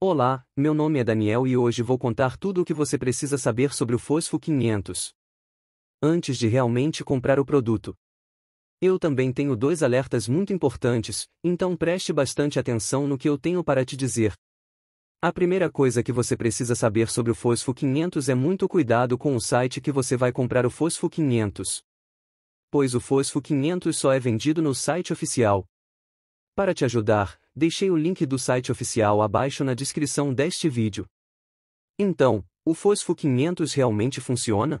Olá, meu nome é Daniel e hoje vou contar tudo o que você precisa saber sobre o Fosfo 500. Antes de realmente comprar o produto. Eu também tenho dois alertas muito importantes, então preste bastante atenção no que eu tenho para te dizer. A primeira coisa que você precisa saber sobre o Fosfo 500 é muito cuidado com o site que você vai comprar o Fosfo 500. Pois o Fosfo 500 só é vendido no site oficial, para te ajudar, deixei o link do site oficial abaixo na descrição deste vídeo. Então, o Fosfo 500 realmente funciona?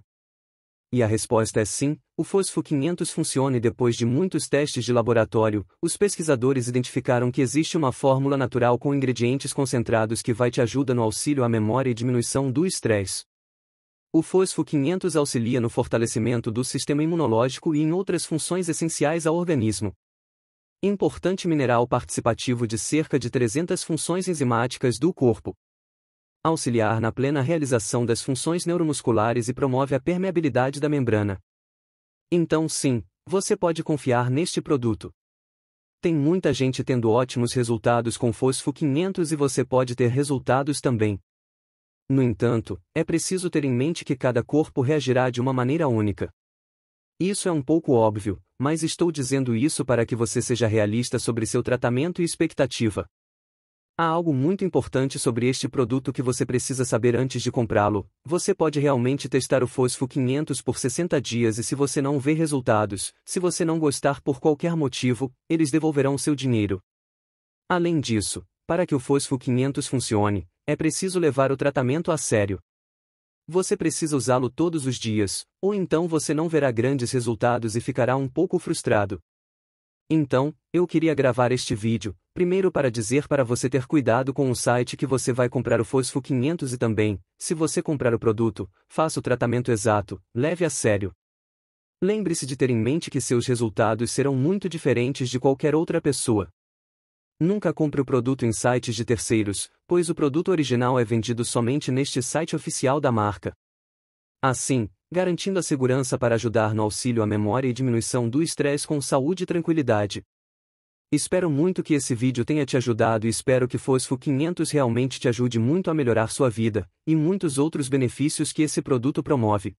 E a resposta é sim, o Fosfo 500 funciona e depois de muitos testes de laboratório, os pesquisadores identificaram que existe uma fórmula natural com ingredientes concentrados que vai te ajudar no auxílio à memória e diminuição do estresse. O Fosfo 500 auxilia no fortalecimento do sistema imunológico e em outras funções essenciais ao organismo importante mineral participativo de cerca de 300 funções enzimáticas do corpo. Auxiliar na plena realização das funções neuromusculares e promove a permeabilidade da membrana. Então, sim, você pode confiar neste produto. Tem muita gente tendo ótimos resultados com Fosfo 500 e você pode ter resultados também. No entanto, é preciso ter em mente que cada corpo reagirá de uma maneira única. Isso é um pouco óbvio, mas estou dizendo isso para que você seja realista sobre seu tratamento e expectativa. Há algo muito importante sobre este produto que você precisa saber antes de comprá-lo. Você pode realmente testar o Fosfo 500 por 60 dias e se você não vê resultados, se você não gostar por qualquer motivo, eles devolverão seu dinheiro. Além disso, para que o Fosfo 500 funcione, é preciso levar o tratamento a sério. Você precisa usá-lo todos os dias, ou então você não verá grandes resultados e ficará um pouco frustrado. Então, eu queria gravar este vídeo, primeiro para dizer para você ter cuidado com o site que você vai comprar o Fosfo 500 e também, se você comprar o produto, faça o tratamento exato, leve a sério. Lembre-se de ter em mente que seus resultados serão muito diferentes de qualquer outra pessoa. Nunca compre o produto em sites de terceiros, pois o produto original é vendido somente neste site oficial da marca. Assim, garantindo a segurança para ajudar no auxílio à memória e diminuição do estresse com saúde e tranquilidade. Espero muito que esse vídeo tenha te ajudado e espero que Fosfo 500 realmente te ajude muito a melhorar sua vida, e muitos outros benefícios que esse produto promove.